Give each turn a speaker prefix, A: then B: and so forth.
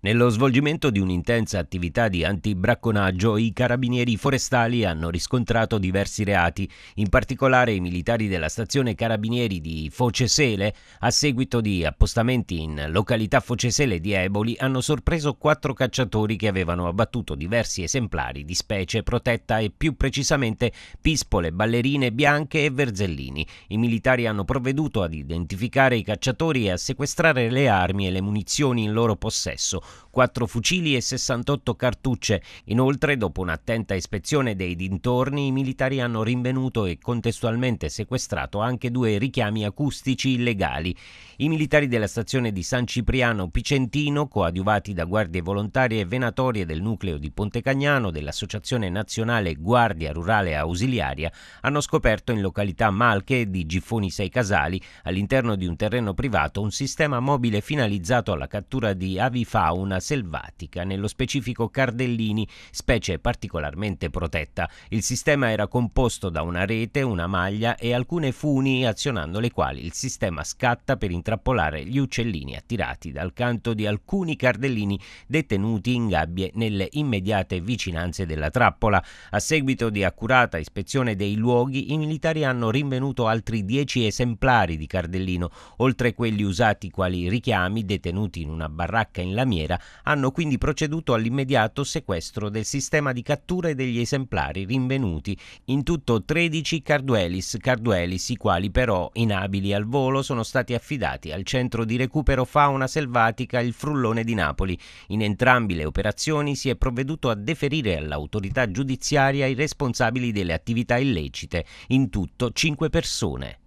A: Nello svolgimento di un'intensa attività di antibracconaggio, i carabinieri forestali hanno riscontrato diversi reati, in particolare i militari della stazione carabinieri di Focesele, a seguito di appostamenti in località Focesele di Eboli, hanno sorpreso quattro cacciatori che avevano abbattuto diversi esemplari di specie protetta e più precisamente pispole, ballerine bianche e verzellini. I militari hanno provveduto ad identificare i cacciatori e a sequestrare le armi e le munizioni in loro possesso quattro fucili e 68 cartucce. Inoltre, dopo un'attenta ispezione dei dintorni, i militari hanno rinvenuto e contestualmente sequestrato anche due richiami acustici illegali. I militari della stazione di San Cipriano Picentino, coadiuvati da guardie volontarie e venatorie del nucleo di Ponte Cagnano dell'Associazione Nazionale Guardia Rurale Ausiliaria, hanno scoperto in località Malche di Giffoni Sei Casali, all'interno di un terreno privato, un sistema mobile finalizzato alla cattura di avifauna fauna selvatica, nello specifico cardellini, specie particolarmente protetta. Il sistema era composto da una rete, una maglia e alcune funi azionando le quali il sistema scatta per intrappolare gli uccellini attirati dal canto di alcuni cardellini detenuti in gabbie nelle immediate vicinanze della trappola. A seguito di accurata ispezione dei luoghi, i militari hanno rinvenuto altri 10 esemplari di cardellino, oltre quelli usati quali richiami detenuti in una baracca in lamiera Brera hanno quindi proceduto all'immediato sequestro del sistema di cattura e degli esemplari rinvenuti, in tutto 13 Carduelis, Carduelis i quali però, inabili al volo, sono stati affidati al centro di recupero fauna selvatica il Frullone di Napoli. In entrambi le operazioni si è provveduto a deferire all'autorità giudiziaria i responsabili delle attività illecite, in tutto 5 persone.